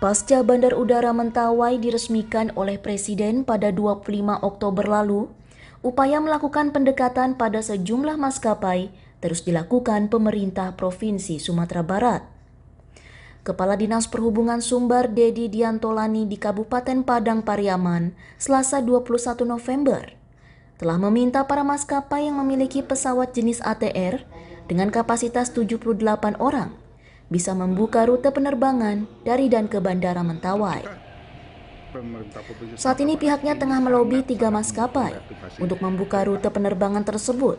Pasca Bandar Udara Mentawai diresmikan oleh Presiden pada 25 Oktober lalu, upaya melakukan pendekatan pada sejumlah maskapai terus dilakukan pemerintah Provinsi Sumatera Barat. Kepala Dinas Perhubungan Sumbar Dedi Diantolani di Kabupaten Padang Pariaman selasa 21 November telah meminta para maskapai yang memiliki pesawat jenis ATR dengan kapasitas 78 orang – bisa membuka rute penerbangan dari dan ke Bandara Mentawai. Saat ini pihaknya tengah melobi tiga maskapai untuk membuka rute penerbangan tersebut.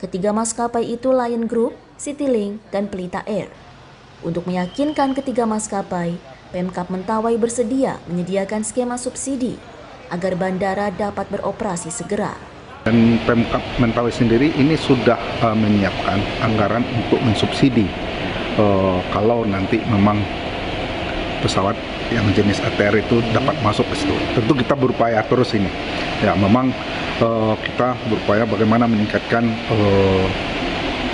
Ketiga maskapai itu Lion Group, Citylink, dan Pelita Air. Untuk meyakinkan ketiga maskapai, Pemkap Mentawai bersedia menyediakan skema subsidi agar bandara dapat beroperasi segera. Dan Pemkap Mentawai sendiri ini sudah eh, menyiapkan anggaran untuk mensubsidi uh, kalau nanti memang pesawat yang jenis ATR itu dapat hmm. masuk ke situ. Tentu kita berupaya terus ini. Ya, memang uh, kita berupaya bagaimana meningkatkan uh,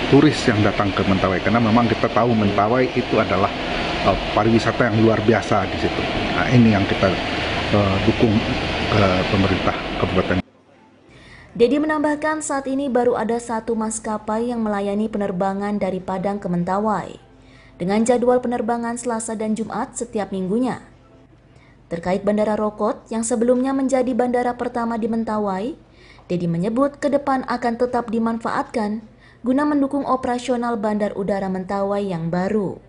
turis yang datang ke Mentawai karena memang kita tahu Mentawai itu adalah uh, pariwisata yang luar biasa di situ. Nah, ini yang kita uh, dukung ke pemerintah kabupaten Dedi menambahkan saat ini baru ada satu maskapai yang melayani penerbangan dari Padang ke Mentawai dengan jadwal penerbangan Selasa dan Jumat setiap minggunya. Terkait Bandara Rokot yang sebelumnya menjadi bandara pertama di Mentawai, Dedi menyebut ke depan akan tetap dimanfaatkan guna mendukung operasional Bandar Udara Mentawai yang baru.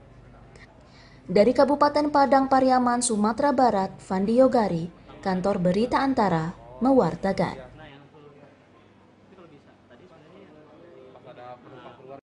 Dari Kabupaten Padang Pariaman, Sumatera Barat, Fandi Yogari, kantor Berita Antara, mewartakan.